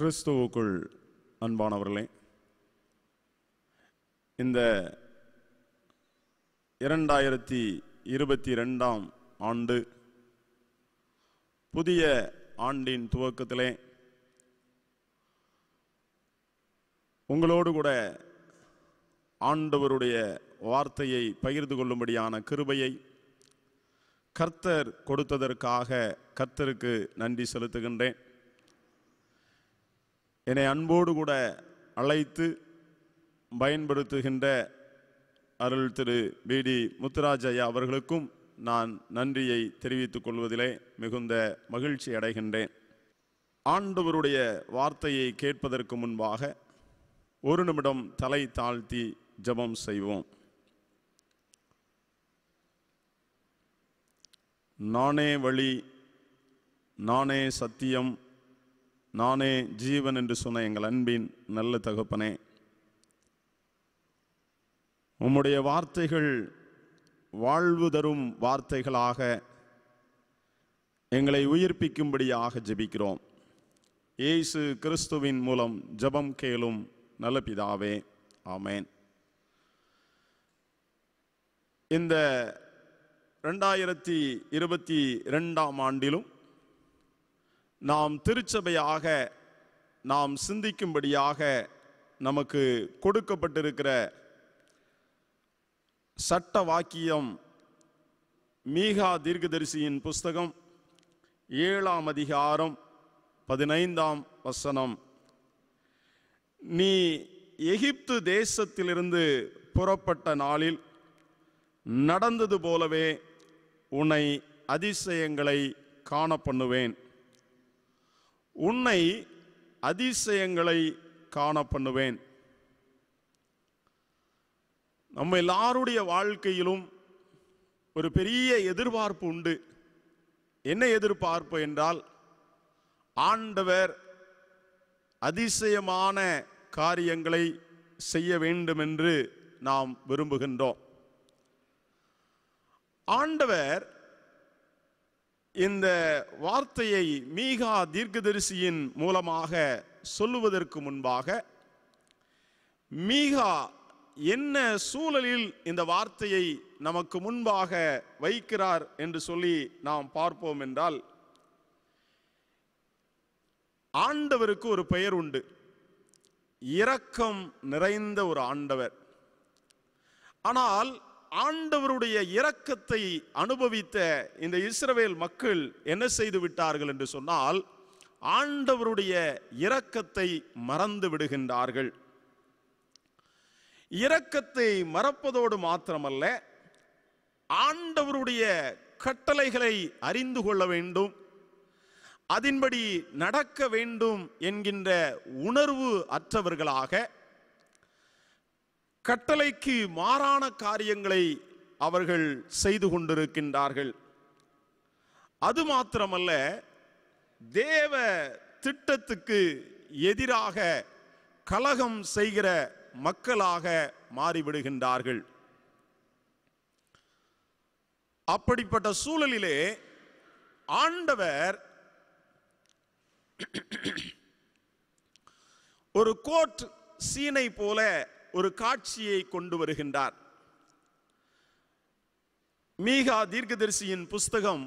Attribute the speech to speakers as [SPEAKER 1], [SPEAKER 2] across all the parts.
[SPEAKER 1] கிறிஸ்துவுக்குள் அன்பானவர்களே இந்த இரண்டாயிரத்தி இருபத்தி ரெண்டாம் ஆண்டு புதிய ஆண்டின் துவக்கத்திலே உங்களோடு கூட ஆண்டவருடைய வார்த்தையை பகிர்ந்து கொள்ளும்படியான கிருபையை கர்த்தர் கொடுத்ததற்காக கர்த்தருக்கு நன்றி செலுத்துகின்றேன் என்னை அன்போடு கூட அழைத்து பயன்படுத்துகின்ற அருள் திரு பி டி முத்துராஜய்யா அவர்களுக்கும் நான் நன்றியை தெரிவித்துக் கொள்வதிலே மிகுந்த மகிழ்ச்சி அடைகின்றேன் ஆண்டவருடைய வார்த்தையை கேட்பதற்கு முன்பாக ஒரு நிமிடம் தலை தாழ்த்தி ஜபம் செய்வோம் நானே வழி நானே சத்தியம் நானே ஜீவன் என்று சொன்ன எங்கள் அன்பின் நல்ல தகப்பனே உம்முடைய வார்த்தைகள் வாழ்வு தரும் வார்த்தைகளாக எங்களை உயிர்ப்பிக்கும்படியாக ஜெபிக்கிறோம் இயேசு கிறிஸ்துவின் மூலம் ஜபம் கேளும் நல்ல பிதாவே ஆமேன் இந்த ரெண்டாயிரத்தி இருபத்தி ரெண்டாம் ஆண்டிலும் நாம் திருச்சபையாக நாம் சிந்திக்கும்படியாக நமக்கு கொடுக்கப்பட்டிருக்கிற சட்ட வாக்கியம் மீகா தீர்க்கதரிசியின் புஸ்தகம் ஏழாம் அதிகாரம் பதினைந்தாம் வசனம் நீ எகிப்து தேசத்திலிருந்து புறப்பட்ட நாளில் நடந்தது போலவே உன்னை அதிசயங்களை காண பண்ணுவேன் உன்னை அதிசயங்களை காண பண்ணுவேன் நம்ம எல்லாருடைய வாழ்க்கையிலும் ஒரு பெரிய எதிர்பார்ப்பு உண்டு என்ன எதிர்பார்ப்பு என்றால் ஆண்டவர் அதிசயமான காரியங்களை செய்ய வேண்டும் என்று நாம் விரும்புகின்றோம் ஆண்டவர் இந்த வார்த்தையை மீகா தீர்க்கதரிசியின் மூலமாக சொல்லுவதற்கு முன்பாக மீகா என்ன சூழலில் இந்த வார்த்தையை நமக்கு முன்பாக வைக்கிறார் என்று சொல்லி நாம் பார்ப்போம் என்றால் ஆண்டவருக்கு ஒரு பெயர் உண்டு இரக்கம் நிறைந்த ஒரு ஆண்டவர் ஆனால் ஆண்டவருடைய இரக்கத்தை அனுபவித்த இந்த இஸ்ரவேல் மக்கள் என்ன செய்து விட்டார்கள் என்று சொன்னால் ஆண்டவருடைய இரக்கத்தை மறந்து விடுகின்றார்கள் இரக்கத்தை மறப்பதோடு மாத்திரமல்ல ஆண்டவருடைய கட்டளைகளை அறிந்து கொள்ள வேண்டும் அதன்படி நடக்க வேண்டும் என்கின்ற உணர்வு அற்றவர்களாக கட்டளைக்கு மாறான காரியங்களை அவர்கள் செய்து கொண்டிருக்கின்றார்கள் அது மாத்திரமல்ல தேவ திட்டத்துக்கு எதிராக கலகம் செய்கிற மக்களாக மாறிவிடுகின்றார்கள் அப்படிப்பட்ட சூழலிலே ஆண்டவர் ஒரு கோட் சீனை போல ஒரு காட்சியை கொண்டு வருகின்றார் மீகா தீர்க்கதரிசியின் புஸ்தகம்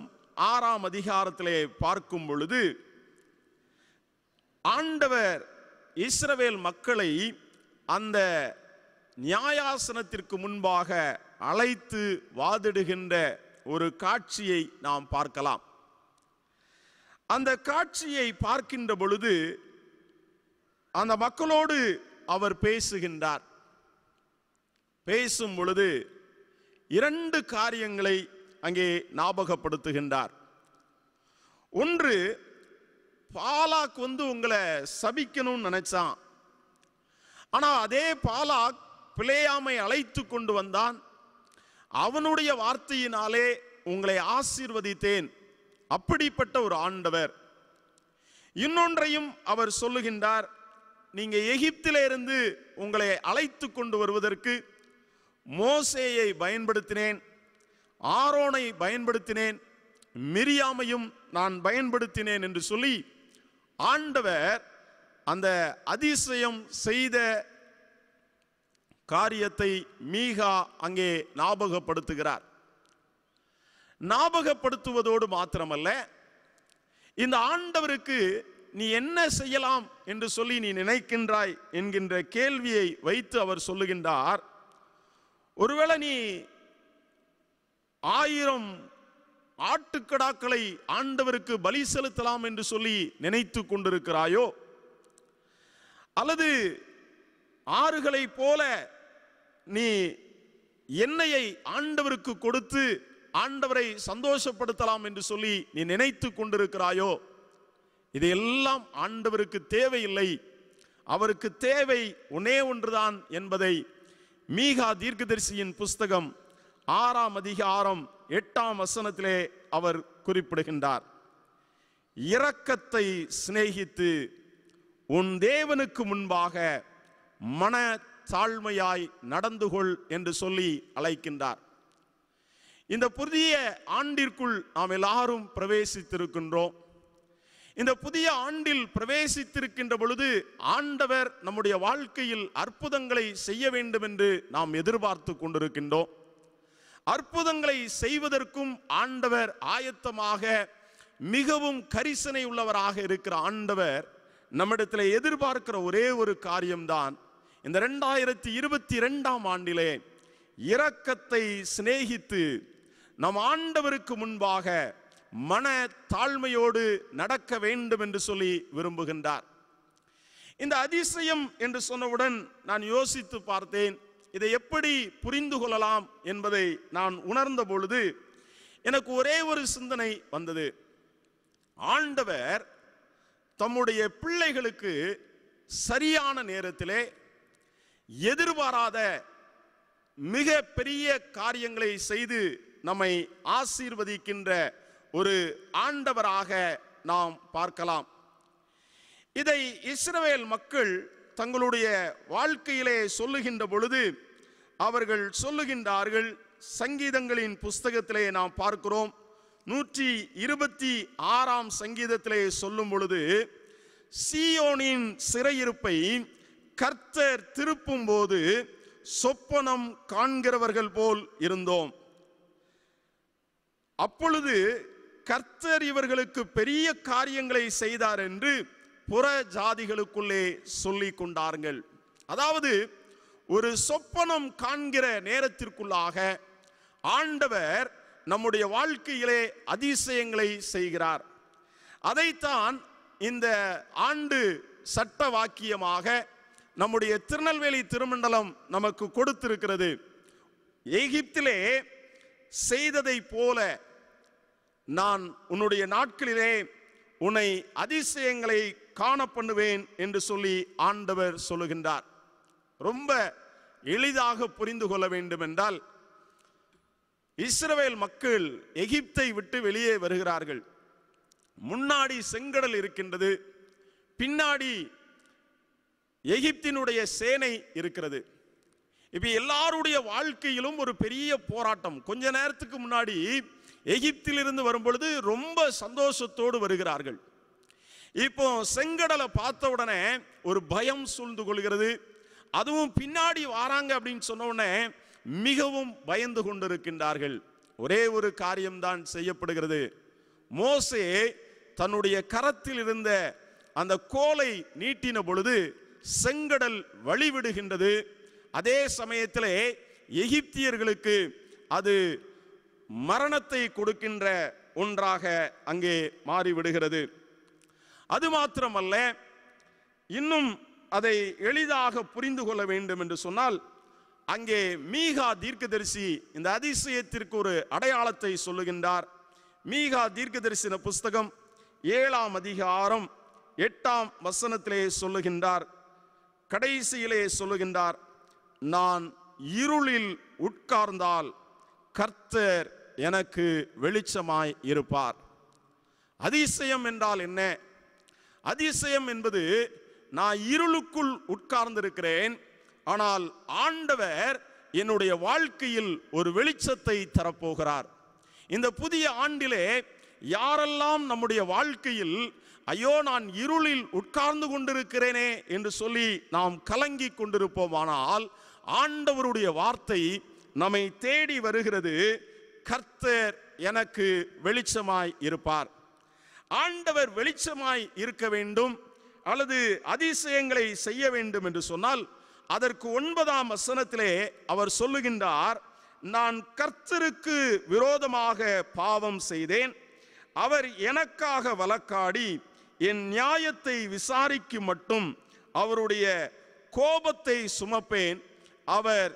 [SPEAKER 1] ஆறாம் அதிகாரத்திலே பார்க்கும் பொழுது ஆண்டவர் இஸ்ரவேல் மக்களை அந்த நியாயாசனத்திற்கு முன்பாக அழைத்து வாதிடுகின்ற ஒரு காட்சியை நாம் பார்க்கலாம் அந்த காட்சியை பார்க்கின்ற பொழுது அந்த மக்களோடு அவர் பேசுகின்றார் பேசும் பொழுது இரண்டு காரியங்களை அங்கே ஞாபகப்படுத்துகின்றார் ஒன்று பாலாக் வந்து உங்களை சபிக்கணும்னு நினைச்சான் ஆனால் அதே பாலாக் பிழையாமை அழைத்து கொண்டு வந்தான் அவனுடைய வார்த்தையினாலே உங்களை ஆசீர்வதித்தேன் அப்படிப்பட்ட ஒரு ஆண்டவர் இன்னொன்றையும் அவர் சொல்லுகின்றார் நீங்கள் எகிப்திலிருந்து உங்களை அழைத்து கொண்டு வருவதற்கு மோசேயை பயன்படுத்தினேன் ஆரோனை பயன்படுத்தினேன் மிரியாமையும் நான் பயன்படுத்தினேன் என்று சொல்லி ஆண்டவர் அந்த அதிசயம் செய்த காரியத்தை மீகா அங்கே ஞாபகப்படுத்துகிறார் ஞாபகப்படுத்துவதோடு மாத்திரமல்ல இந்த ஆண்டவருக்கு நீ என்ன செய்யலாம் என்று சொல்லி நீ நினைக்கின்றாய் என்கின்ற கேள்வியை வைத்து அவர் சொல்லுகின்றார் ஒருவேளை நீ ஆயிரம் ஆட்டுக்கடாக்களை ஆண்டவருக்கு பலி செலுத்தலாம் என்று சொல்லி நினைத்து கொண்டிருக்கிறாயோ அல்லது ஆறுகளை போல நீ எண்ணெயை ஆண்டவருக்கு கொடுத்து ஆண்டவரை சந்தோஷப்படுத்தலாம் என்று சொல்லி நீ நினைத்து கொண்டிருக்கிறாயோ இதையெல்லாம் ஆண்டவருக்கு தேவையில்லை அவருக்கு தேவை ஒன்னே ஒன்றுதான் என்பதை மீகா தீர்க்கதரிசியின் புஸ்தகம் ஆறாம் அதிகாரம் எட்டாம் வசனத்திலே அவர் குறிப்பிடுகின்றார் இரக்கத்தை சிநேகித்து உன் தேவனுக்கு முன்பாக மன தாழ்மையாய் நடந்து கொள் என்று சொல்லி அழைக்கின்றார் இந்த புதிய ஆண்டிற்குள் நாம் எல்லாரும் பிரவேசித்திருக்கின்றோம் இந்த புதிய ஆண்டில் பிரவேசித்திருக்கின்ற பொழுது ஆண்டவர் நம்முடைய வாழ்க்கையில் அற்புதங்களை செய்ய வேண்டும் என்று நாம் எதிர்பார்த்து கொண்டிருக்கின்றோம் அற்புதங்களை செய்வதற்கும் ஆண்டவர் ஆயத்தமாக மிகவும் கரிசனை உள்ளவராக இருக்கிற ஆண்டவர் நம்மிடத்தில் எதிர்பார்க்கிற ஒரே ஒரு காரியம்தான் இந்த ரெண்டாயிரத்தி இருபத்தி ரெண்டாம் ஆண்டிலே இரக்கத்தை சிநேகித்து நம் ஆண்டவருக்கு முன்பாக மன தாழ்மையோடு நடக்க வேண்டும் என்று சொல்லி விரும்புகின்றார் இந்த அதிசயம் என்று சொன்னவுடன் நான் யோசித்து பார்த்தேன் இதை எப்படி புரிந்து கொள்ளலாம் என்பதை நான் உணர்ந்த பொழுது எனக்கு ஒரே ஒரு சிந்தனை வந்தது ஆண்டவர் தம்முடைய பிள்ளைகளுக்கு சரியான நேரத்திலே எதிர்பாராத மிக பெரிய காரியங்களை செய்து நம்மை ஆசீர்வதிக்கின்ற ஒரு ஆண்டவராக நாம் பார்க்கலாம் இதை இஸ்ரவேல் மக்கள் தங்களுடைய வாழ்க்கையிலே சொல்லுகின்ற பொழுது அவர்கள் சொல்லுகின்றார்கள் சங்கீதங்களின் புஸ்தகத்திலே நாம் பார்க்கிறோம் நூற்றி இருபத்தி ஆறாம் சங்கீதத்திலே சொல்லும் பொழுது சியோனின் சிறையிருப்பை கர்த்தர் திருப்பும் போது சொப்பனம் காண்கிறவர்கள் போல் இருந்தோம் அப்பொழுது கர்த்தர் இவர்களுக்கு பெரிய காரியங்களை செய்தார் என்று புற ஜாதிகளுக்குள்ளே சொல்லி கொண்டார்கள் அதாவது ஒரு சொப்பனம் காண்கிற நேரத்திற்குள்ளாக ஆண்டவர் நம்முடைய வாழ்க்கையிலே அதிசயங்களை செய்கிறார் அதைத்தான் இந்த ஆண்டு சட்ட வாக்கியமாக நம்முடைய திருநெல்வேலி திருமண்டலம் நமக்கு கொடுத்திருக்கிறது எகிப்திலே செய்ததை போல நான் உன்னுடைய நாட்களிலே உன்னை அதிசயங்களை காண பண்ணுவேன் என்று சொல்லி ஆண்டவர் சொல்லுகின்றார் ரொம்ப எளிதாக புரிந்து கொள்ள வேண்டும் என்றால் இஸ்ரவேல் மக்கள் எகிப்தை விட்டு வெளியே வருகிறார்கள் முன்னாடி செங்கடல் இருக்கின்றது பின்னாடி எகிப்தினுடைய சேனை இருக்கிறது இப்போ எல்லாருடைய வாழ்க்கையிலும் ஒரு பெரிய போராட்டம் கொஞ்ச நேரத்துக்கு முன்னாடி எகிப்திலிருந்து வரும்பொழுது ரொம்ப சந்தோஷத்தோடு வருகிறார்கள் இப்போ செங்கடலை பார்த்த உடனே ஒரு பயம் சூழ்ந்து கொள்கிறது அதுவும் பின்னாடி வாராங்க அப்படின்னு சொன்ன உடனே மிகவும் பயந்து கொண்டிருக்கின்றார்கள் ஒரே ஒரு காரியம்தான் செய்யப்படுகிறது மோசே தன்னுடைய கரத்தில் இருந்த அந்த கோலை நீட்டின பொழுது செங்கடல் வழிவிடுகின்றது அதே சமயத்திலே எகிப்தியர்களுக்கு அது மரணத்தை கொடுக்கின்ற ஒன்றாக அங்கே மாறிவிடுகிறது அது மாத்திரமல்ல இன்னும் அதை எளிதாக புரிந்து கொள்ள வேண்டும் என்று சொன்னால் அங்கே மீகா தீர்க்கதரிசி இந்த அதிசயத்திற்கு ஒரு அடையாளத்தை சொல்லுகின்றார் மீகா தீர்க்கதரிசின புஸ்தகம் ஏழாம் அதிகாரம் எட்டாம் வசனத்திலே சொல்லுகின்றார் கடைசியிலே சொல்லுகின்றார் நான் இருளில் உட்கார்ந்தால் கர்த்தர் எனக்கு வெளிச்சமாய் இருப்பார் அதிசயம் என்றால் என்ன அதிசயம் என்பது நான் இருளுக்குள் உட்கார்ந்திருக்கிறேன் ஆனால் ஆண்டவர் என்னுடைய வாழ்க்கையில் ஒரு வெளிச்சத்தை தரப்போகிறார் இந்த புதிய ஆண்டிலே யாரெல்லாம் நம்முடைய வாழ்க்கையில் ஐயோ நான் இருளில் உட்கார்ந்து கொண்டிருக்கிறேனே என்று சொல்லி நாம் கலங்கி கொண்டிருப்போமானால் ஆண்டவருடைய வார்த்தை நம்மை தேடி வருகிறது கர்த்தர் எனக்கு வெளிச்சமாய் இருப்பார் ஆண்டவர் வெளிச்சமாய் இருக்க வேண்டும் அல்லது அதிசயங்களை செய்ய வேண்டும் என்று சொன்னால் அதற்கு ஒன்பதாம் வசனத்திலே அவர் சொல்லுகின்றார் நான் கர்த்தருக்கு விரோதமாக பாவம் செய்தேன் அவர் எனக்காக வழக்காடி என் நியாயத்தை விசாரிக்க மட்டும் அவருடைய கோபத்தை சுமப்பேன் அவர்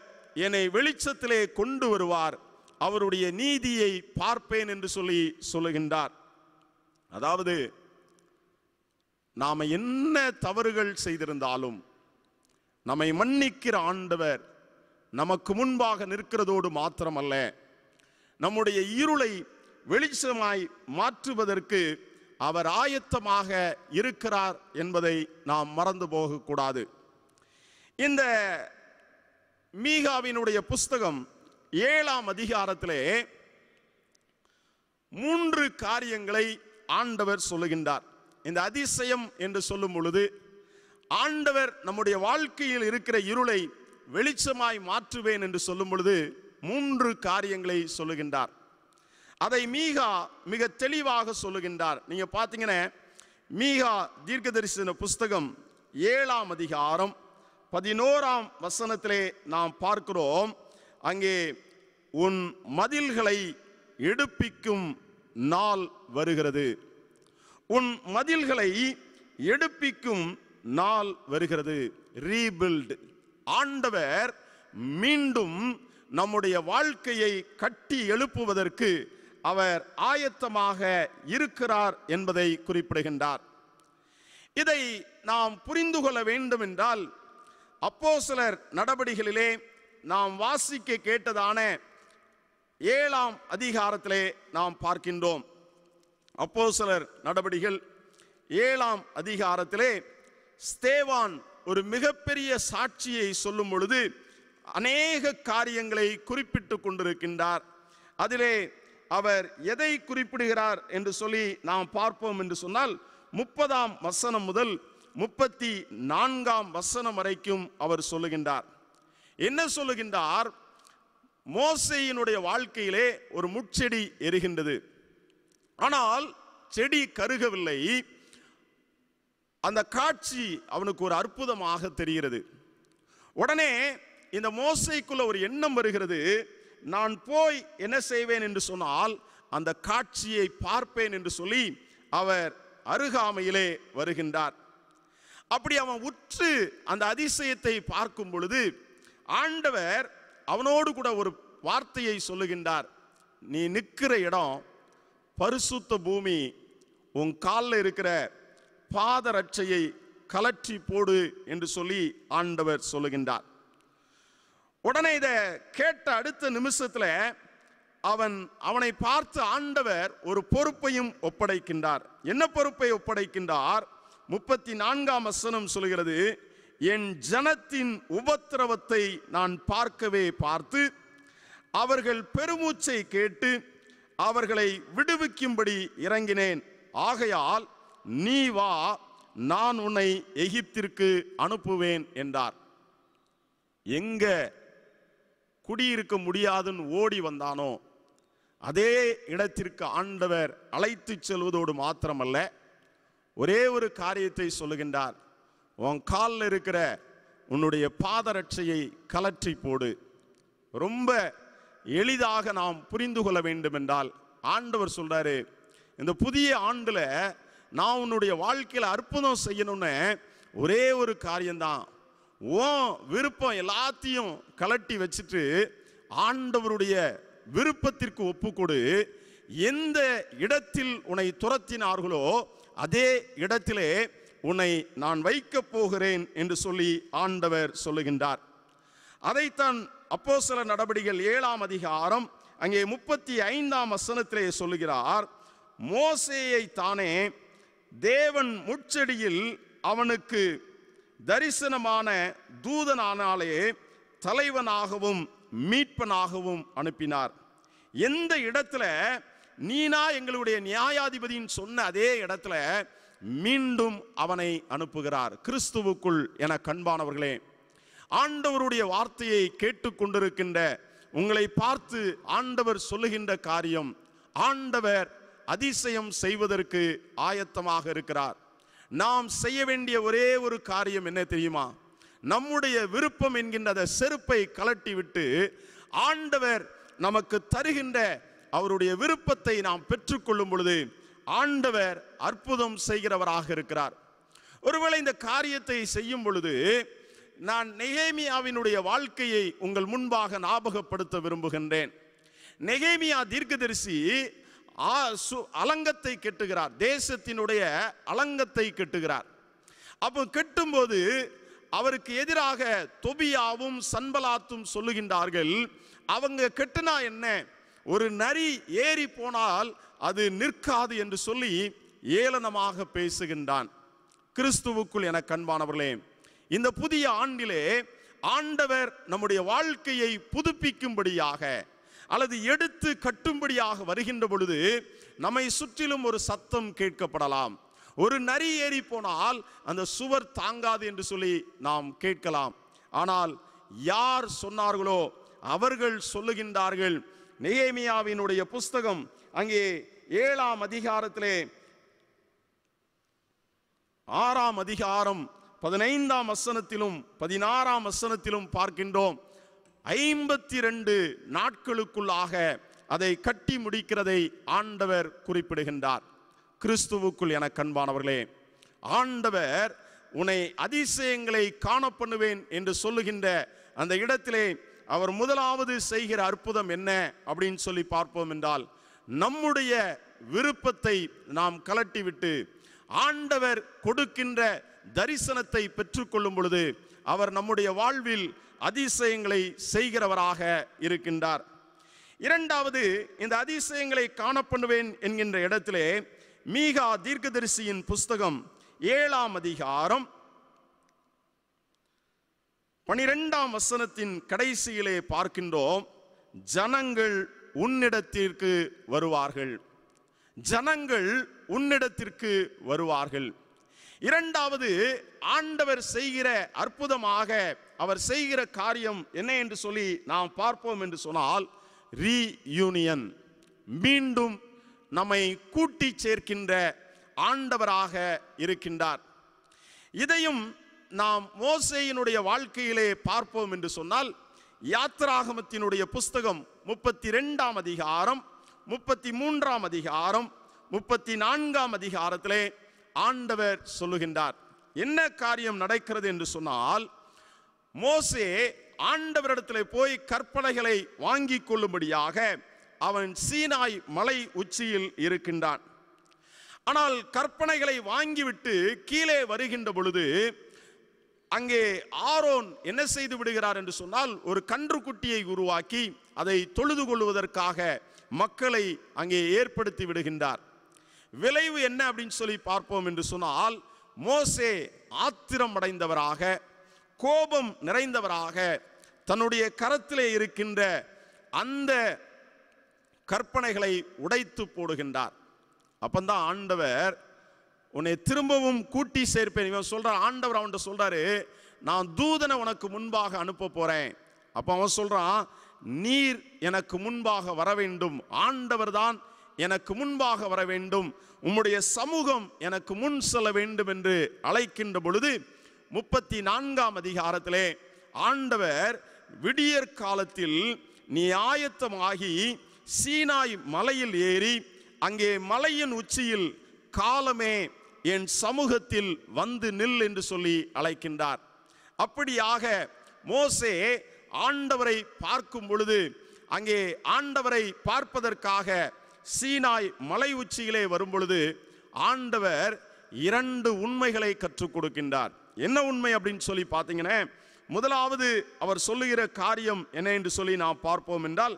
[SPEAKER 1] என்னை வெளிச்சத்திலே கொண்டு வருவார் அவருடைய நீதியை பார்ப்பேன் என்று சொல்லி சொல்லுகின்றார் அதாவது நாம் என்ன தவறுகள் செய்திருந்தாலும் நம்மை மன்னிக்கிற ஆண்டவர் நமக்கு முன்பாக நிற்கிறதோடு மாத்திரமல்ல நம்முடைய இருளை வெளிச்சமாய் மாற்றுவதற்கு அவர் ஆயத்தமாக இருக்கிறார் என்பதை நாம் மறந்து போகக்கூடாது இந்த மீகாவினுடைய புஸ்தகம் ஏழாம் அதிகாரத்திலே மூன்று காரியங்களை ஆண்டவர் சொல்லுகின்றார் இந்த அதிசயம் என்று சொல்லும் பொழுது ஆண்டவர் நம்முடைய வாழ்க்கையில் இருக்கிற இருளை வெளிச்சமாய் மாற்றுவேன் என்று சொல்லும் பொழுது மூன்று காரியங்களை சொல்லுகின்றார் அதை மீகா மிக தெளிவாக சொல்லுகின்றார் நீங்கள் பார்த்தீங்கன்னா மீகா தீர்க்கதரிசன புஸ்தகம் ஏழாம் அதிகாரம் பதினோராம் வசனத்திலே நாம் பார்க்கிறோம் அங்கே உன் மதில்களை எடுப்பிக்கும் நாள் வருகிறது உன் மதில்களை எடுப்பிக்கும் நாள் வருகிறது ரீபில்டு ஆண்டவர் மீண்டும் நம்முடைய வாழ்க்கையை கட்டி எழுப்புவதற்கு அவர் ஆயத்தமாக இருக்கிறார் என்பதை குறிப்பிடுகின்றார் இதை நாம் புரிந்து கொள்ள வேண்டும் என்றால் அப்போ சிலர் நடவடிகளிலே நாம் வாசிக்க கேட்டதான ஏழாம் அதிகாரத்திலே நாம் பார்க்கின்றோம் அப்போ சிலர் நடவடிகள் ஏழாம் அதிகாரத்திலே ஸ்தேவான் ஒரு மிகப்பெரிய சாட்சியை சொல்லும் பொழுது அநேக காரியங்களை குறிப்பிட்டு கொண்டிருக்கின்றார் அதிலே அவர் எதை குறிப்பிடுகிறார் என்று சொல்லி நாம் பார்ப்போம் என்று சொன்னால் முப்பதாம் வசனம் முதல் முப்பத்தி நான்காம் வசனம் வரைக்கும் அவர் சொல்லுகின்றார் என்ன சொல்லுகின்றார் மோசையினுடைய வாழ்க்கையிலே ஒரு முட்செடி எரிகின்றது ஆனால் செடி கருகவில்லை அந்த காட்சி அவனுக்கு ஒரு அற்புதமாக தெரிகிறது உடனே இந்த மோசைக்குள்ள ஒரு எண்ணம் வருகிறது நான் போய் என்ன செய்வேன் என்று சொன்னால் அந்த காட்சியை பார்ப்பேன் என்று சொல்லி அவர் அருகாமையிலே வருகின்றார் அப்படி அவன் உற்று அந்த அதிசயத்தை பார்க்கும் பொழுது ஆண்டவர் அவனோடு கூட ஒரு வார்த்தையை சொல்லுகின்றார் நீ நிற்கிற இடம் பரிசுத்த பூமி உன் காலில் இருக்கிற பாதரட்சையை கலற்றி போடு என்று சொல்லி ஆண்டவர் சொல்லுகின்றார் உடனே இதை கேட்ட அடுத்த நிமிஷத்தில் அவன் அவனை பார்த்து ஆண்டவர் ஒரு பொறுப்பையும் ஒப்படைக்கின்றார் என்ன பொறுப்பை ஒப்படைக்கின்றார் முப்பத்தி நான்காம் வசனம் சொல்கிறது என் ஜனத்தின் உபத்திரவத்தை நான் பார்க்கவே பார்த்து அவர்கள் பெருமூச்சை கேட்டு அவர்களை விடுவிக்கும்படி இறங்கினேன் ஆகையால் நீ வா நான் உன்னை எகிப்திற்கு அனுப்புவேன் என்றார் எங்க குடியிருக்க முடியாதுன்னு ஓடி வந்தானோ அதே இடத்திற்கு ஆண்டவர் அழைத்து செல்வதோடு மாத்திரமல்ல ஒரே ஒரு காரியத்தை சொல்லுகின்றார் உன் காலில் இருக்கிற உன்னுடைய பாதரட்சையை கலற்றி போடு ரொம்ப எளிதாக நாம் புரிந்து கொள்ள வேண்டும் என்றால் ஆண்டவர் சொல்றாரு இந்த புதிய ஆண்டில் நான் உன்னுடைய வாழ்க்கையில் அற்புதம் செய்யணும்னு ஒரே ஒரு காரியம்தான் ஓ விருப்பம் எல்லாத்தையும் கலட்டி வச்சுட்டு ஆண்டவருடைய விருப்பத்திற்கு ஒப்புக்கொடு எந்த இடத்தில் உன்னை துரத்தினார்களோ அதே இடத்திலே உன்னை நான் வைக்கப் போகிறேன் என்று சொல்லி ஆண்டவர் சொல்லுகின்றார் அதைத்தான் அப்போ சில நடவடிக்கைகள் ஏழாம் அதிகாரம் அங்கே முப்பத்தி ஐந்தாம் வசனத்திலே சொல்லுகிறார் மோசேயை தானே தேவன் முச்செடியில் அவனுக்கு தரிசனமான தூதனானாலே தலைவனாகவும் மீட்பனாகவும் அனுப்பினார் எந்த இடத்துல நீனா எங்களுடைய நியாயாதிபதின்னு சொன்ன அதே இடத்துல மீண்டும் அவனை அனுப்புகிறார் கிறிஸ்துவுக்குள் என கண்பானவர்களே ஆண்டவருடைய வார்த்தையை கேட்டுக்கொண்டிருக்கின்ற உங்களை பார்த்து ஆண்டவர் சொல்லுகின்ற காரியம் ஆண்டவர் அதிசயம் செய்வதற்கு ஆயத்தமாக இருக்கிறார் நாம் செய்ய வேண்டிய ஒரே ஒரு காரியம் என்ன தெரியுமா நம்முடைய விருப்பம் என்கின்ற அந்த செருப்பை கலட்டி விட்டு ஆண்டவர் நமக்கு தருகின்ற அவருடைய விருப்பத்தை நாம் பெற்றுக்கொள்ளும் பொழுது ஆண்டவர் அற்புதம் செய்கிறவராக இருக்கிறார் ஒருவேளை இந்த காரியத்தை செய்யும் பொழுது நான் நெகேமியாவினுடைய வாழ்க்கையை உங்கள் முன்பாக ஞாபகப்படுத்த விரும்புகின்றேன் நெகேமியா தீர்க்கதரிசி அலங்கத்தை கெட்டுகிறார் தேசத்தினுடைய அலங்கத்தை கெட்டுகிறார் அப்போ கெட்டும்போது அவருக்கு எதிராக தொபியாவும் சன்பலாத்தும் சொல்லுகின்றார்கள் அவங்க கெட்டுனா என்ன ஒரு நரி ஏறி போனால் அது நிற்காது என்று சொல்லி ஏளனமாக பேசுகின்றான் கிறிஸ்துவுக்குள் என கண்பானவர்களே இந்த புதிய ஆண்டிலே ஆண்டவர் நம்முடைய வாழ்க்கையை புதுப்பிக்கும்படியாக அல்லது எடுத்து கட்டும்படியாக வருகின்ற பொழுது நம்மை சுற்றிலும் ஒரு சத்தம் கேட்கப்படலாம் ஒரு நரி ஏறி போனால் அந்த சுவர் தாங்காது என்று சொல்லி நாம் கேட்கலாம் ஆனால் யார் சொன்னார்களோ அவர்கள் சொல்லுகின்றார்கள் நெயேமியாவினுடைய புஸ்தகம் அங்கே ஏழாம் அதிகாரத்திலே ஆறாம் அதிகாரம் பதினைந்தாம் வசனத்திலும் பதினாறாம் வசனத்திலும் பார்க்கின்றோம் ஐம்பத்தி ரெண்டு நாட்களுக்குள்ளாக அதை கட்டி முடிக்கிறதை ஆண்டவர் குறிப்பிடுகின்றார் கிறிஸ்துவுக்குள் என கண்பானவர்களே ஆண்டவர் உன்னை அதிசயங்களை காணப்பண்ணுவேன் என்று சொல்லுகின்ற அந்த இடத்திலே அவர் முதலாவது செய்கிற அற்புதம் என்ன அப்படின்னு சொல்லி பார்ப்போம் என்றால் நம்முடைய விருப்பத்தை நாம் கலட்டிவிட்டு ஆண்டவர் கொடுக்கின்ற தரிசனத்தை பெற்றுக்கொள்ளும் பொழுது அவர் நம்முடைய வாழ்வில் அதிசயங்களை செய்கிறவராக இருக்கின்றார் இரண்டாவது இந்த அதிசயங்களை காணப்படுவேன் என்கின்ற இடத்திலே மீகா தீர்க்கதரிசியின் புஸ்தகம் ஏழாம் அதிகாரம் பனிரெண்டாம் வசனத்தின் கடைசியிலே பார்க்கின்றோம் ஜனங்கள் உன்னிடத்திற்கு வருவார்கள் ஜனங்கள் உன்னிடத்திற்கு வருவார்கள் இரண்டாவது ஆண்டவர் செய்கிற அற்புதமாக அவர் செய்கிற காரியம் என்ன என்று சொல்லி நாம் பார்ப்போம் என்று சொன்னால் ரீயூனியன் மீண்டும் நம்மை கூட்டி சேர்க்கின்ற ஆண்டவராக இருக்கின்றார் இதையும் நாம் மோசையினுடைய வாழ்க்கையிலே பார்ப்போம் என்று சொன்னால் யாத்திராகமத்தினுடைய புஸ்தகம் முப்பத்தி ரெண்டாம் அதிகாரம் முப்பத்தி மூன்றாம் அதிகாரம் முப்பத்தி நான்காம் அதிகாரத்திலே ஆண்டவர் சொல்லுகின்றார் என்ன காரியம் நடக்கிறது என்று சொன்னால் மோசே ஆண்டவரிடத்தில் போய் கற்பனைகளை வாங்கி கொள்ளும்படியாக அவன் சீனாய் மலை உச்சியில் இருக்கின்றான் ஆனால் கற்பனைகளை வாங்கிவிட்டு கீழே வருகின்ற பொழுது அங்கே ஆரோன் என்ன செய்து விடுகிறார் என்று சொன்னால் ஒரு கன்றுக்குட்டியை உருவாக்கி அதை தொழுது கொள்வதற்காக மக்களை அங்கே ஏற்படுத்தி விடுகின்றார் விளைவு என்ன அப்படின்னு சொல்லி பார்ப்போம் என்று சொன்னால் மோசே ஆத்திரம் அடைந்தவராக கோபம் நிறைந்தவராக தன்னுடைய கரத்திலே இருக்கின்ற அந்த கற்பனைகளை உடைத்து போடுகின்றார் அப்பந்தான் ஆண்டவர் உன்னை திரும்பவும் கூட்டி சேர்ப்பேன் இவன் சொல்கிற ஆண்டவர் அவன்கிட்ட சொல்கிறாரு நான் தூதனை உனக்கு முன்பாக அனுப்ப போகிறேன் அப்போ அவன் சொல்கிறான் நீர் எனக்கு முன்பாக வர வேண்டும் ஆண்டவர் தான் எனக்கு முன்பாக வர வேண்டும் உம்முடைய சமூகம் எனக்கு முன் செல்ல வேண்டும் என்று அழைக்கின்ற பொழுது முப்பத்தி நான்காம் அதிகாரத்திலே ஆண்டவர் விடியற் காலத்தில் நீ ஆயத்தமாகி சீனாய் மலையில் ஏறி அங்கே மலையின் உச்சியில் காலமே என் சமூகத்தில் வந்து நில் என்று சொல்லி அழைக்கின்றார் அப்படியாக மோசே ஆண்டவரை பார்க்கும் பொழுது அங்கே ஆண்டவரை பார்ப்பதற்காக சீனாய் மலை உச்சியிலே வரும் பொழுது ஆண்டவர் இரண்டு உண்மைகளை கற்றுக் கொடுக்கின்றார் என்ன உண்மை அப்படின்னு சொல்லி பார்த்தீங்கன்னா முதலாவது அவர் சொல்லுகிற காரியம் என்ன என்று சொல்லி நாம் பார்ப்போம் என்றால்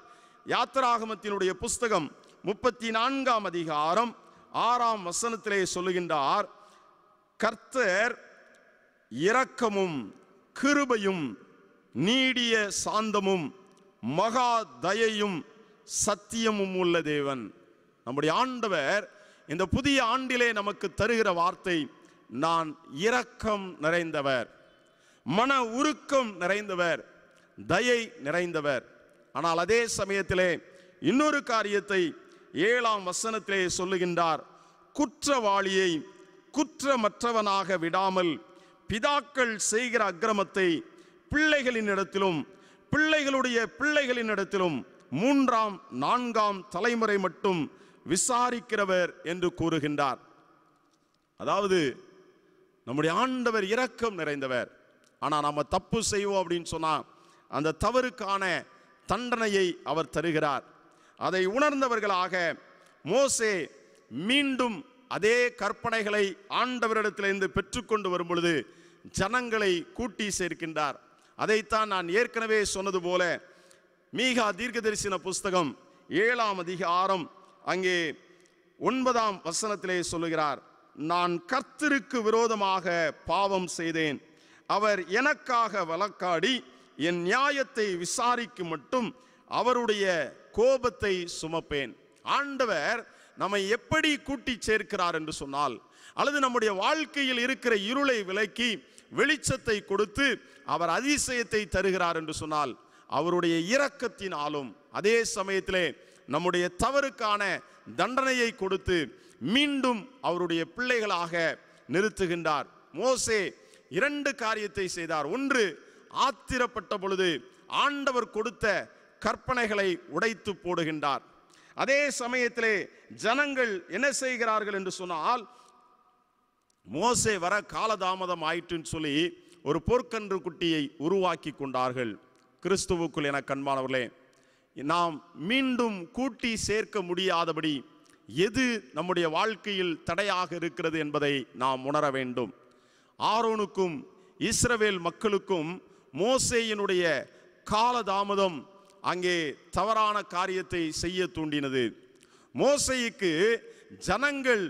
[SPEAKER 1] யாத்திராகமத்தினுடைய புஸ்தகம் முப்பத்தி நான்காம் அதிகாரம் ஆறாம் வசனத்திலே சொல்லுகின்றார் கர்த்தர் இரக்கமும் கிருபையும் நீடிய சாந்தமும் மகா தயையும் சத்தியமும் உள்ள தேவன் நம்முடைய ஆண்டவர் இந்த புதிய ஆண்டிலே நமக்கு தருகிற வார்த்தை நான் இரக்கம் நிறைந்தவர் மன உருக்கம் நிறைந்தவர் தயை நிறைந்தவர் ஆனால் அதே சமயத்திலே இன்னொரு காரியத்தை ஏழாம் வசனத்திலே சொல்லுகின்றார் குற்றவாளியை குற்றமற்றவனாக விடாமல் பிதாக்கள் செய்கிற அக்கிரமத்தை பிள்ளைகளின் இடத்திலும் பிள்ளைகளுடைய பிள்ளைகளின் இடத்திலும் மூன்றாம் நான்காம் தலைமுறை மட்டும் விசாரிக்கிறவர் என்று கூறுகின்றார் அதாவது நம்முடைய ஆண்டவர் இரக்கம் நிறைந்தவர் ஆனால் நம்ம தப்பு செய்வோம் அப்படின்னு சொன்னால் அந்த தவறுக்கான தண்டனையை அவர் தருகிறார் அதை உணர்ந்தவர்களாக மோசே மீண்டும் அதே கற்பனைகளை ஆண்டவரிடத்திலிருந்து பெற்றுக்கொண்டு வரும் பொழுது ஜனங்களை கூட்டி சேர்க்கின்றார் அதைத்தான் நான் ஏற்கனவே சொன்னது போல மீகா தீர்க்க தரிசன புஸ்தகம் ஏழாம் அதிகாரம் அங்கே ஒன்பதாம் வசனத்திலே சொல்லுகிறார் நான் கர்த்தருக்கு விரோதமாக பாவம் செய்தேன் அவர் எனக்காக வழக்காடி என் நியாயத்தை விசாரிக்கும் மட்டும் அவருடைய கோபத்தை சுமப்பேன் ஆண்டவர் நம்மை எப்படி கூட்டி சேர்க்கிறார் என்று சொன்னால் அல்லது நம்முடைய வாழ்க்கையில் இருக்கிற இருளை விலக்கி வெளிச்சத்தை கொடுத்து அவர் அதிசயத்தை தருகிறார் என்று சொன்னால் அவருடைய இரக்கத்தினாலும் அதே சமயத்திலே நம்முடைய தவறுக்கான தண்டனையை கொடுத்து மீண்டும் அவருடைய பிள்ளைகளாக நிறுத்துகின்றார் மோசே இரண்டு காரியத்தை செய்தார் ஒன்று ஆத்திரப்பட்ட பொழுது ஆண்டவர் கொடுத்த கற்பனைகளை உடைத்து போடுகின்றார் அதே சமயத்திலே ஜனங்கள் என்ன செய்கிறார்கள் என்று சொன்னால் மோசே வர காலதாமதம் ஆயிற்றுன்னு சொல்லி ஒரு போர்க்கன்று குட்டியை உருவாக்கி கொண்டார்கள் கிறிஸ்துவுக்குள் என கண்மானவர்களே நாம் மீண்டும் கூட்டி சேர்க்க முடியாதபடி எது நம்முடைய வாழ்க்கையில் தடையாக இருக்கிறது என்பதை நாம் உணர வேண்டும் ஆரோனுக்கும் இஸ்ரவேல் மக்களுக்கும் மோசேயினுடைய காலதாமதம் அங்கே தவறான காரியத்தை செய்ய தூண்டினது மோசைக்கு ஜனங்கள்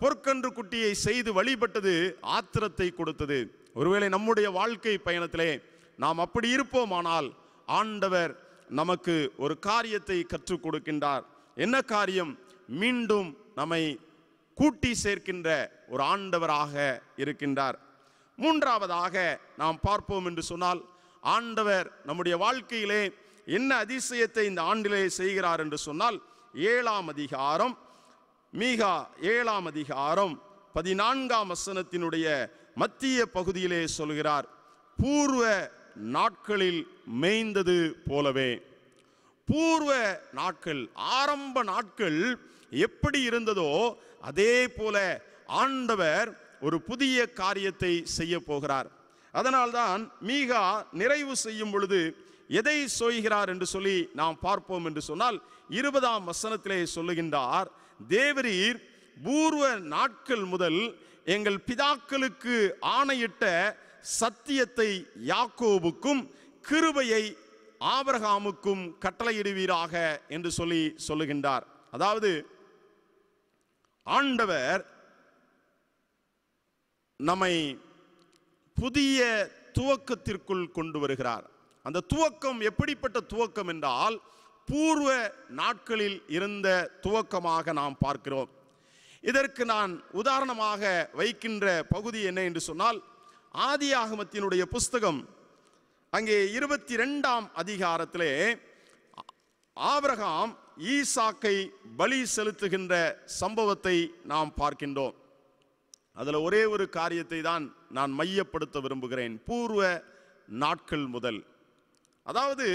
[SPEAKER 1] பொற்கன்று குட்டியை செய்து வழிபட்டது ஆத்திரத்தை கொடுத்தது ஒருவேளை நம்முடைய வாழ்க்கை பயணத்திலே நாம் அப்படி இருப்போமானால் ஆண்டவர் நமக்கு ஒரு காரியத்தை கற்றுக் கொடுக்கின்றார் என்ன காரியம் மீண்டும் நம்மை கூட்டி சேர்க்கின்ற ஒரு ஆண்டவராக இருக்கின்றார் மூன்றாவதாக நாம் பார்ப்போம் என்று சொன்னால் ஆண்டவர் நம்முடைய வாழ்க்கையிலே என்ன அதிசயத்தை இந்த ஆண்டிலே செய்கிறார் என்று சொன்னால் ஏழாம் அதிகாரம் மீகா ஏழாம் அதிகாரம் பதினான்காம் வசனத்தினுடைய மத்திய பகுதியிலே சொல்கிறார் பூர்வ நாட்களில் மேய்ந்தது போலவே பூர்வ நாட்கள் ஆரம்ப நாட்கள் எப்படி இருந்ததோ அதே போல ஆண்டவர் ஒரு புதிய காரியத்தை செய்ய போகிறார் அதனால்தான் மீகா நிறைவு செய்யும் பொழுது எதை சொய்கிறார் என்று சொல்லி நாம் பார்ப்போம் என்று சொன்னால் இருபதாம் வசனத்திலே சொல்லுகின்றார் தேவரீர் பூர்வ நாட்கள் முதல் எங்கள் பிதாக்களுக்கு ஆணையிட்ட சத்தியத்தை யாக்கோவுக்கும் கிருபையை ஆபரகாமுக்கும் கட்டளையிடுவீராக என்று சொல்லி சொல்லுகின்றார் அதாவது ஆண்டவர் நம்மை புதிய துவக்கத்திற்குள் கொண்டு வருகிறார் அந்த துவக்கம் எப்படிப்பட்ட துவக்கம் என்றால் பூர்வ நாட்களில் இருந்த துவக்கமாக நாம் பார்க்கிறோம் இதற்கு நான் உதாரணமாக வைக்கின்ற பகுதி என்ன என்று சொன்னால் ஆதி ஆகமத்தினுடைய புஸ்தகம் அங்கே இருபத்தி ரெண்டாம் அதிகாரத்திலே ஆபிரகாம் ஈசாக்கை பலி செலுத்துகின்ற சம்பவத்தை நாம் பார்க்கின்றோம் அதில் ஒரே ஒரு காரியத்தை தான் நான் மையப்படுத்த விரும்புகிறேன் பூர்வ நாட்கள் முதல் அதாவது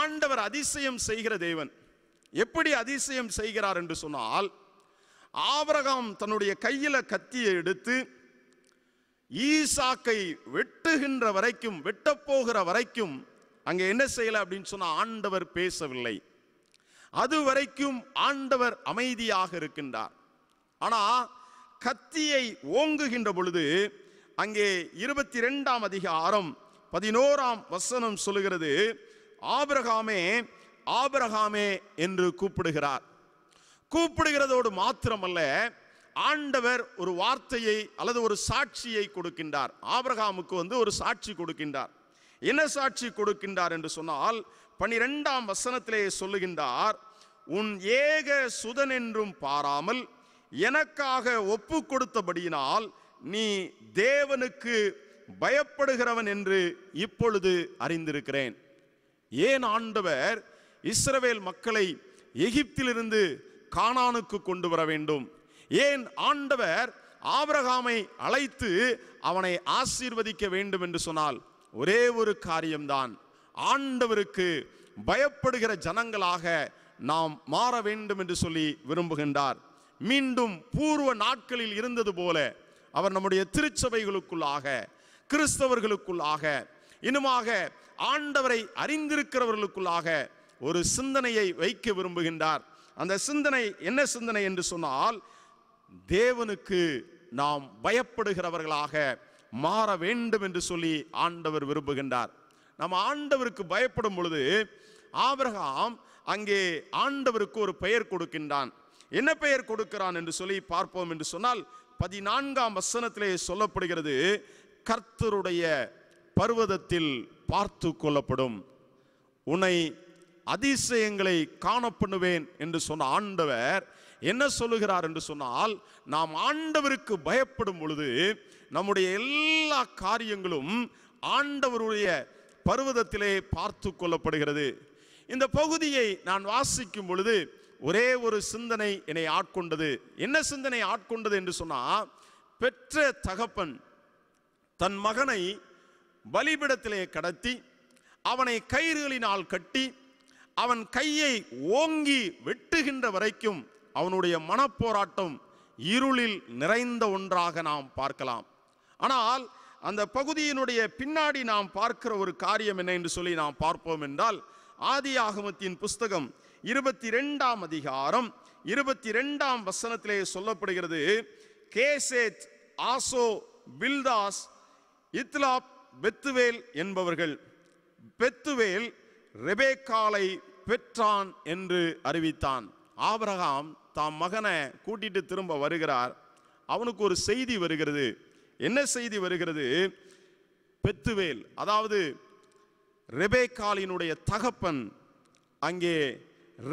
[SPEAKER 1] ஆண்டவர் அதிசயம் செய்கிற தேவன் எப்படி அதிசயம் செய்கிறார் என்று சொன்னால் ஆபரகாம் தன்னுடைய கையில கத்தியை எடுத்து ஈசாக்கை வெட்டுகின்ற வரைக்கும் வெட்டப்போகிற வரைக்கும் அங்கே என்ன செய்யலை அப்படின்னு சொன்னால் ஆண்டவர் பேசவில்லை அது வரைக்கும் ஆண்டவர் அமைதியாக இருக்கின்றார் ஆனால் கத்தியை ஓங்குகின்ற பொழுது அங்கே இருபத்தி ரெண்டாம் அதிகாரம் பதினோராம் வசனம் சொல்லுகிறது ஆபரகாமே ஆபரகாமே என்று கூப்பிடுகிறார் கூப்பிடுகிறதோடு மாத்திரமல்ல ஆண்டவர் ஒரு வார்த்தையை அல்லது ஒரு சாட்சியை கொடுக்கின்றார் ஆபிரகாமுக்கு வந்து ஒரு சாட்சி கொடுக்கின்றார் என்ன சாட்சி கொடுக்கின்றார் என்று சொன்னால் பனிரெண்டாம் வசனத்திலே சொல்லுகின்றார் உன் ஏக சுதன் என்றும் பாராமல் எனக்காக ஒப்பு கொடுத்தபடியினால் நீ தேவனுக்கு பயப்படுகிறவன் என்று இப்பொழுது அறிந்திருக்கிறேன் ஏன் ஆண்டவர் இஸ்ரவேல் மக்களை எகிப்திலிருந்து கானானுக்கு கொண்டு வர வேண்டும் ஏன் ஆண்டவர் ஆபரகாமை அழைத்து அவனை ஆசீர்வதிக்க வேண்டும் என்று சொன்னால் ஒரே ஒரு காரியம்தான் ஆண்டவருக்கு பயப்படுகிற ஜனங்களாக நாம் மாற வேண்டும் என்று சொல்லி விரும்புகின்றார் மீண்டும் பூர்வ நாட்களில் இருந்தது போல அவர் நம்முடைய திருச்சபைகளுக்குள்ளாக கிறிஸ்தவர்களுக்குள்ளாக இன்னுமாக ஆண்டவரை அறிந்திருக்கிறவர்களுக்குள்ளாக ஒரு சிந்தனையை வைக்க விரும்புகின்றார் அந்த சிந்தனை என்ன சிந்தனை என்று சொன்னால் தேவனுக்கு நாம் பயப்படுகிறவர்களாக மாற வேண்டும் என்று சொல்லி ஆண்டவர் விரும்புகின்றார் நம்ம ஆண்டவருக்கு பயப்படும் பொழுது ஆபிரகாம் அங்கே ஆண்டவருக்கு ஒரு பெயர் கொடுக்கின்றான் என்ன பெயர் கொடுக்கிறான் என்று சொல்லி பார்ப்போம் என்று சொன்னால் பதினான்காம் வசனத்திலே சொல்லப்படுகிறது கர்த்தருடைய பர்வதத்தில் பார்த்து கொள்ளப்படும் உன்னை அதிசயங்களை காணப்பண்ணுவேன் என்று சொன்ன ஆண்டவர் என்ன சொல்லுகிறார் என்று சொன்னால் நாம் ஆண்டவருக்கு பயப்படும் பொழுது நம்முடைய எல்லா காரியங்களும் ஆண்டவருடைய பருவதத்திலே பார்த்து கொள்ளப்படுகிறது இந்த பகுதியை நான் வாசிக்கும் பொழுது ஒரே ஒரு சிந்தனை என்னை ஆட்கொண்டது என்ன சிந்தனை ஆட்கொண்டது என்று சொன்னால் பெற்ற தகப்பன் தன் மகனை பலிபிடத்திலே கடத்தி அவனை கயிறுகளினால் கட்டி அவன் கையை ஓங்கி வெட்டுகின்ற வரைக்கும் அவனுடைய மனப்போராட்டம் இருளில் நிறைந்த ஒன்றாக நாம் பார்க்கலாம் ஆனால் அந்த பகுதியினுடைய பின்னாடி நாம் பார்க்கிற ஒரு காரியம் என்ன என்று சொல்லி நாம் பார்ப்போம் என்றால் ஆதி ஆகமத்தின் புஸ்தகம் இருபத்தி ரெண்டாம் அதிகாரம் இருபத்தி ரெண்டாம் வசனத்திலே சொல்லப்படுகிறது கேசேத் ஆசோ பில்தாஸ் இத்லாப் பெத்துவேல் என்பவர்கள் பெத்துவேல் ரெபேக்காலை பெற்றான் என்று அறிவித்தான் ஆபரகாம் தாம் மகனை கூட்டிட்டு திரும்ப வருகிறார் அவனுக்கு ஒரு செய்தி வருகிறது என்ன செய்தி வருகிறது பெத்துவேல் அதாவது ரெபேக்காலினுடைய தகப்பன் அங்கே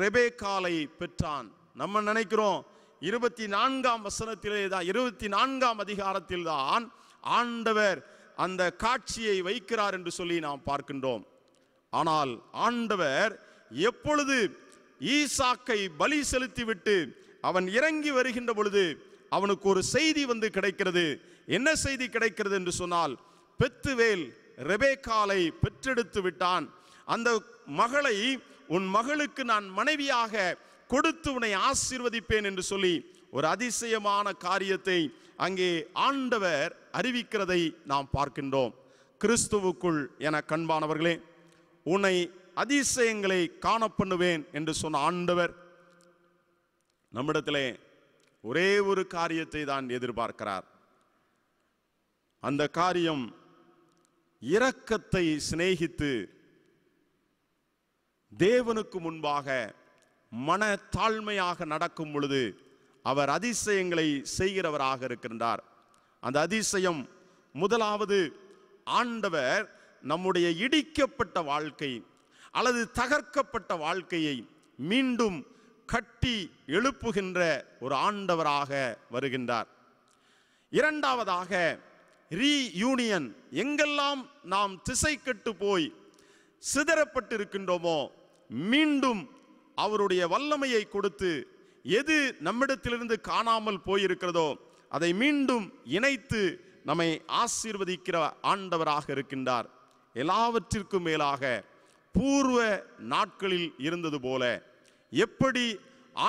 [SPEAKER 1] ரெபேக்காலை பெற்றான் நம்ம நினைக்கிறோம் இருபத்தி நான்காம் வசனத்திலே தான் இருபத்தி நான்காம் அதிகாரத்தில் தான் ஆண்டவர் அந்த காட்சியை வைக்கிறார் என்று சொல்லி நாம் பார்க்கின்றோம் ஆனால் ஆண்டவர் எப்பொழுது ஈசாக்கை பலி செலுத்திவிட்டு அவன் இறங்கி வருகின்ற பொழுது அவனுக்கு ஒரு செய்தி வந்து கிடைக்கிறது என்ன செய்தி கிடைக்கிறது என்று சொன்னால் பெத்துவேல் ரெபேக்காலை பெற்றெடுத்து விட்டான் அந்த மகளை உன் மகளுக்கு நான் மனைவியாக கொடுத்து உன்னை ஆசீர்வதிப்பேன் என்று சொல்லி ஒரு அதிசயமான காரியத்தை அங்கே ஆண்டவர் அறிவிக்கிறதை நாம் பார்க்கின்றோம் கிறிஸ்துவுக்குள் என கண்பானவர்களே உன்னை அதிசயங்களை காணப்பண்ணுவேன் என்று சொன்ன ஆண்டவர் நம்மிடத்திலே ஒரே ஒரு காரியத்தை தான் எதிர்பார்க்கிறார் அந்த காரியம் இரக்கத்தை சிநேகித்து தேவனுக்கு முன்பாக மன தாழ்மையாக நடக்கும் பொழுது அவர் அதிசயங்களை செய்கிறவராக இருக்கின்றார் அந்த அதிசயம் முதலாவது ஆண்டவர் நம்முடைய இடிக்கப்பட்ட வாழ்க்கை அல்லது தகர்க்கப்பட்ட வாழ்க்கையை மீண்டும் கட்டி எழுப்புகின்ற ஒரு ஆண்டவராக வருகின்றார் இரண்டாவதாக ரீயூனியன் எங்கெல்லாம் நாம் திசை கட்டு போய் சிதறப்பட்டு இருக்கின்றோமோ மீண்டும் அவருடைய வல்லமையை கொடுத்து எது நம்மிடத்திலிருந்து காணாமல் போயிருக்கிறதோ அதை மீண்டும் இணைத்து நம்மை ஆசீர்வதிக்கிற ஆண்டவராக இருக்கின்றார் எல்லாவற்றிற்கும் மேலாக பூர்வ நாட்களில் இருந்தது போல எப்படி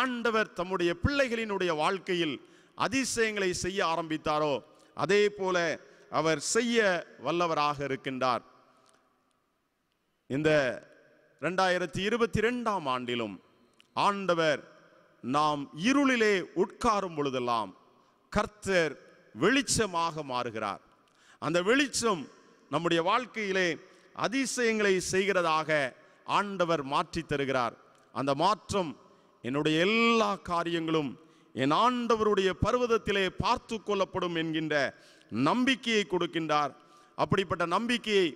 [SPEAKER 1] ஆண்டவர் தம்முடைய பிள்ளைகளினுடைய வாழ்க்கையில் அதிசயங்களை செய்ய ஆரம்பித்தாரோ அதே போல அவர் செய்ய வல்லவராக இருக்கின்றார் இந்த ரெண்டாயிரத்தி இருபத்தி ரெண்டாம் ஆண்டிலும் ஆண்டவர் நாம் இருளிலே உட்காரும் பொழுதெல்லாம் கர்த்தர் வெளிச்சமாக மாறுகிறார் அந்த வெளிச்சம் நம்முடைய வாழ்க்கையிலே அதிசயங்களை செய்கிறதாக ஆண்டவர் மாற்றி தருகிறார் அந்த மாற்றம் என்னுடைய எல்லா காரியங்களும் என் ஆண்டவருடைய பர்வதத்திலே பார்த்து கொள்ளப்படும் என்கின்ற நம்பிக்கையை கொடுக்கின்றார் அப்படிப்பட்ட நம்பிக்கையை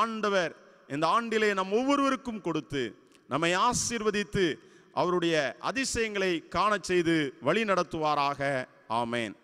[SPEAKER 1] ஆண்டவர் இந்த ஆண்டிலே நம் ஒவ்வொருவருக்கும் கொடுத்து நம்மை ஆசீர்வதித்து அவருடைய அதிசயங்களை காண செய்து வழி நடத்துவாராக ஆமேன்